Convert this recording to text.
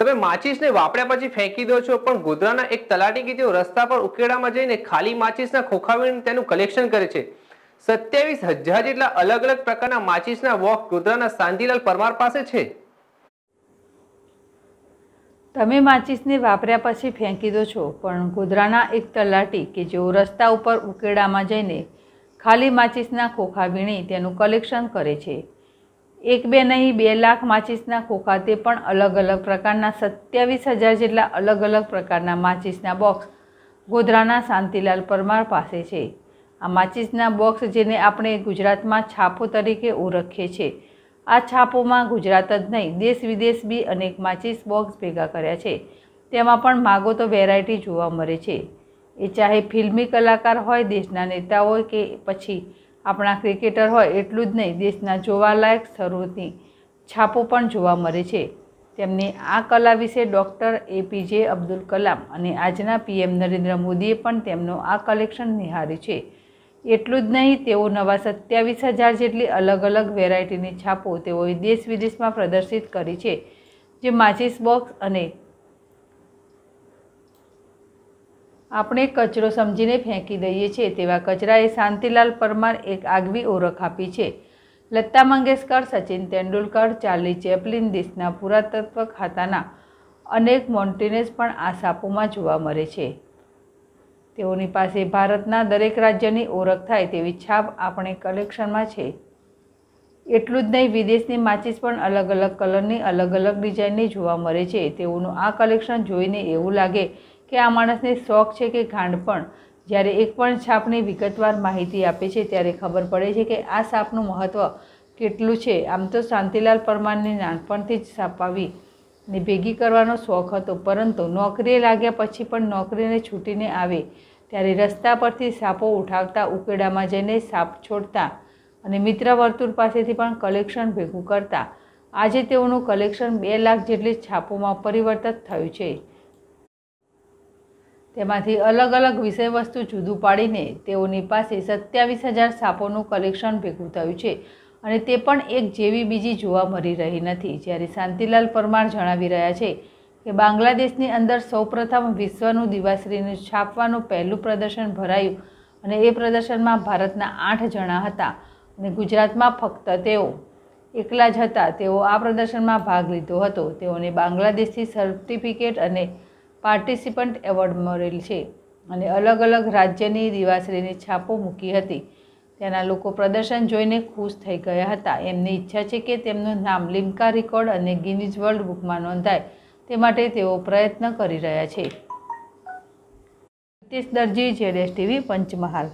તમે માચીસને વાપર્યા પછી ફેંકી દો છો પણ ગોધરાના એક તલાટી કે તેઓ રસ્તા પર ઉકેડામાં જઈને ખાલી માચીસના ખોખાવીને તેનું કલેક્શન કરે છે સત્યાવીસ હજાર જેટલા અલગ અલગ પ્રકારના માચીસના વોક ગોધરાના શાંતિલાલ પરમાર પાસે છે તમે માચીસને વાપર્યા પછી ફેંકી દો છો પણ ગોધરાના એક તલાટી કે જેઓ રસ્તા ઉપર ઉકેડામાં જઈને ખાલી માચીસના ખોખા વીણી તેનું કલેક્શન કરે છે એક બે નહીં બે લાખ માચિસના ખોખાતે પણ અલગ અલગ પ્રકારના સત્યાવીસ હજાર જેટલા અલગ અલગ પ્રકારના માચિસના બોક્સ ગોધરાના શાંતિલાલ પરમાર પાસે છે આ માચિસના બોક્સ જેને આપણે ગુજરાતમાં છાપો તરીકે ઓળખીએ છીએ આ છાપોમાં ગુજરાત જ નહીં દેશ વિદેશ બી અનેક માચિસ બોક્સ ભેગા કર્યા છે તેમાં પણ માગો તો વેરાયટી જોવા મળે છે એ ચાહે ફિલ્મી કલાકાર હોય દેશના નેતા હોય કે પછી આપણા ક્રિકેટર હોય એટલું જ નહીં દેશના જોવાલાયક સ્થળોની છાપો પણ જોવા મળે છે તેમની આ કલા વિશે ડૉક્ટર એપીજે અબ્દુલ કલામ અને આજના પીએમ નરેન્દ્ર મોદીએ પણ તેમનું આ કલેક્શન નિહાર્યું છે એટલું જ નહીં તેઓ નવા સત્યાવીસ હજાર જેટલી અલગ અલગ વેરાયટીની છાપો તેઓએ દેશ વિદેશમાં પ્રદર્શિત કરી છે જે માચિસ બોક્સ અને આપણે કચરો સમજીને ફેંકી દઈએ છીએ તેવા કચરાએ શાંતિલાલ પરમાર એક આગવી ઓળખ આપી છે લતા મંગેશકર સચિન તેંડુલકર ચાર્લી ચેપલિન દેશના પુરાતત્વ ખાતાના અનેક મોન્ટેનેસ પણ આ સાપોમાં જોવા મળે છે તેઓની પાસે ભારતના દરેક રાજ્યની ઓળખ થાય તેવી છાપ આપણે કલેક્શનમાં છે એટલું જ નહીં વિદેશની માચીસ પણ અલગ અલગ કલરની અલગ અલગ ડિઝાઇનની જોવા મળે છે તેઓનું આ કલેક્શન જોઈને એવું લાગે કે આ માણસને શોખ છે કે ગાંડપણ જ્યારે એક પણ છાપની વિગતવાર માહિતી આપે છે ત્યારે ખબર પડે છે કે આ સાપનું મહત્ત્વ કેટલું છે આમ તો શાંતિલાલ પરમારને નાનપણથી જ સાપાવી ને ભેગી કરવાનો શોખ હતો પરંતુ નોકરીએ લાગ્યા પછી પણ નોકરીને છૂટીને આવે ત્યારે રસ્તા પરથી સાપો ઉઠાવતા ઉકેડામાં જઈને સાપ છોડતા અને મિત્ર વર્તુળ પાસેથી પણ કલેક્શન ભેગું કરતા આજે તેઓનું કલેક્શન બે લાખ જેટલી છાપોમાં પરિવર્તિત થયું છે તેમાંથી અલગ અલગ વિષયવસ્તુ જુદું પાડીને તેઓની પાસે સત્યાવીસ હજાર સાપોનું કલેક્શન ભેગું થયું છે અને તે પણ એક જેવી બીજી જોવા મળી રહી નથી જ્યારે શાંતિલાલ પરમાર જણાવી રહ્યા છે કે બાંગ્લાદેશની અંદર સૌપ્રથમ વિશ્વનું દિવાશ્રીનું છાપવાનું પહેલું પ્રદર્શન ભરાયું અને એ પ્રદર્શનમાં ભારતના આઠ જણા હતા અને ગુજરાતમાં ફક્ત તેઓ એકલા જ હતા તેઓ આ પ્રદર્શનમાં ભાગ લીધો હતો તેઓને બાંગ્લાદેશથી સર્ટિફિકેટ અને પાર્ટિસિપન્ટ એવોર્ડ મળેલ છે અને અલગ અલગ રાજ્યની દિવાસળીની છાપો મૂકી હતી ત્યાંના લોકો પ્રદર્શન જોઈને ખુશ થઈ ગયા હતા એમની ઈચ્છા છે કે તેમનું નામ લિમ્કા રેકોર્ડ અને ગિનિઝ વર્લ્ડ બુકમાં નોંધાય તે માટે તેઓ પ્રયત્ન કરી રહ્યા છે હિતેશ દરજી જેડેશ ટીવી પંચમહાલ